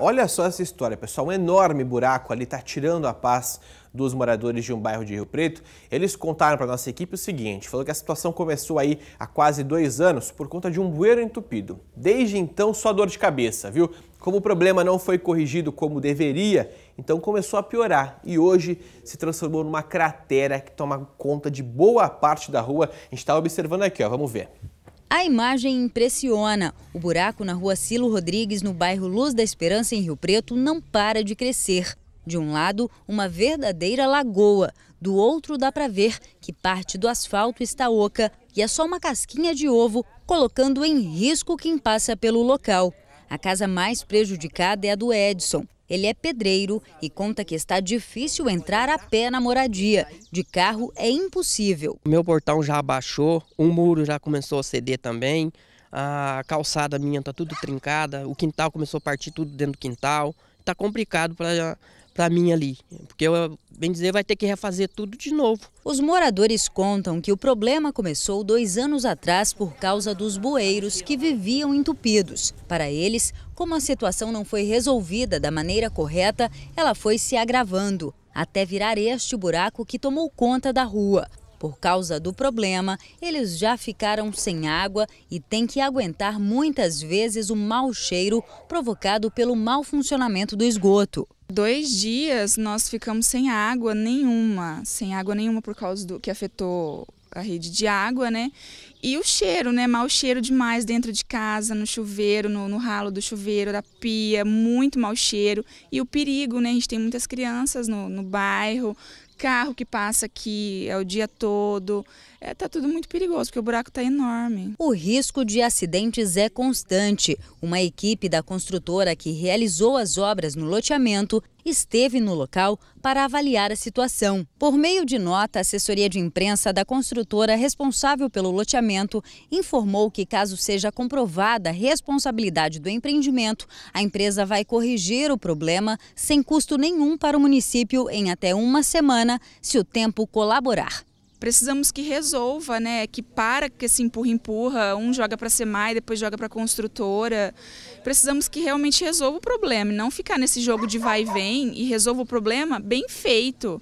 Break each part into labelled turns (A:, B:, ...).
A: Olha só essa história, pessoal. Um enorme buraco ali está tirando a paz dos moradores de um bairro de Rio Preto. Eles contaram para nossa equipe o seguinte: falou que a situação começou aí há quase dois anos por conta de um bueiro entupido. Desde então, só dor de cabeça, viu? Como o problema não foi corrigido como deveria, então começou a piorar e hoje se transformou numa cratera que toma conta de boa parte da rua. A gente está observando aqui, ó. Vamos ver.
B: A imagem impressiona. O buraco na rua Silo Rodrigues, no bairro Luz da Esperança, em Rio Preto, não para de crescer. De um lado, uma verdadeira lagoa. Do outro, dá para ver que parte do asfalto está oca e é só uma casquinha de ovo, colocando em risco quem passa pelo local. A casa mais prejudicada é a do Edson. Ele é pedreiro e conta que está difícil entrar a pé na moradia. De carro é impossível.
A: Meu portão já abaixou, um muro já começou a ceder também, a calçada minha está tudo trincada, o quintal começou a partir tudo dentro do quintal. Está complicado para mim ali, porque eu bem dizer, vai ter que refazer
B: tudo de novo. Os moradores contam que o problema começou dois anos atrás por causa dos bueiros que viviam entupidos. Para eles, como a situação não foi resolvida da maneira correta, ela foi se agravando, até virar este buraco que tomou conta da rua. Por causa do problema, eles já ficaram sem água e têm que aguentar muitas vezes o mau cheiro provocado pelo mau
C: funcionamento do esgoto. Dois dias nós ficamos sem água nenhuma, sem água nenhuma por causa do que afetou a rede de água, né? E o cheiro, né? Mau cheiro demais dentro de casa, no chuveiro, no, no, ralo do chuveiro, da pia, muito mau cheiro. E o perigo, né? A gente tem muitas crianças no, no bairro, carro que passa aqui é o dia todo. É, tá tudo muito perigoso, porque o buraco está enorme.
B: O risco de acidentes é constante. Uma equipe da construtora que realizou as obras no loteamento esteve no local para avaliar a situação. Por meio de nota, a assessoria de imprensa da construtora responsável pelo loteamento informou que, caso seja comprovada a responsabilidade do empreendimento, a empresa vai corrigir o problema sem custo nenhum para o município em até uma semana semana, se o tempo colaborar
C: precisamos que resolva, né? Que para que se empurra-empurra, um joga para a SEMAI, depois joga para a construtora. Precisamos que realmente resolva o problema, não ficar nesse jogo de vai e vem e resolva o problema bem feito.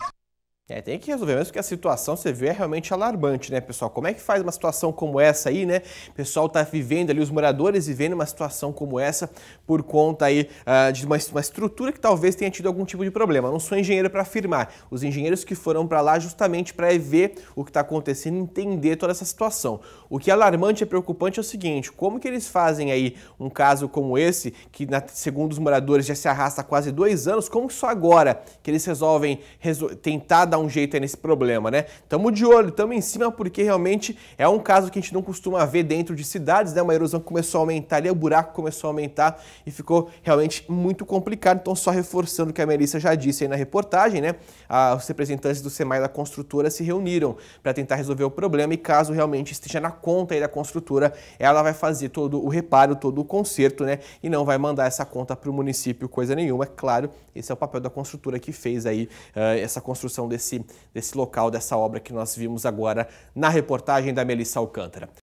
A: É, tem que resolver, mesmo porque a situação, você vê, é realmente alarmante, né, pessoal? Como é que faz uma situação como essa aí, né? O pessoal tá vivendo ali, os moradores vivendo uma situação como essa por conta aí uh, de uma, uma, estrutura que talvez tenha tido algum tipo de problema. Eu não sou engenheiro para afirmar. Os engenheiros que foram para lá justamente para ver o que está acontecendo, entender toda essa situação. O que é alarmante e é preocupante é o seguinte, como que eles fazem aí um caso como esse, que na, segundo os moradores já se arrasta há quase dois anos, como só agora que eles resolvem resol tentar dar um jeito nesse problema, né? Tamo de olho, tamo em cima, porque realmente é um caso que a gente não costuma ver dentro de cidades, né? Uma erosão começou a aumentar ali, o buraco começou a aumentar e ficou realmente muito complicado. Então, só reforçando o que a Melissa já disse aí na reportagem, né? Ah, os representantes do SEMAI da construtora se reuniram para tentar resolver o problema e caso realmente esteja na conta aí da construtora, ela vai fazer todo o reparo, todo o conserto, né? E não vai mandar essa conta para o município, coisa nenhuma. É claro, esse é o papel da construtora que fez aí eh, essa construção desse desse, desse local, dessa obra que nós vimos agora na reportagem da Melissa Alcântara.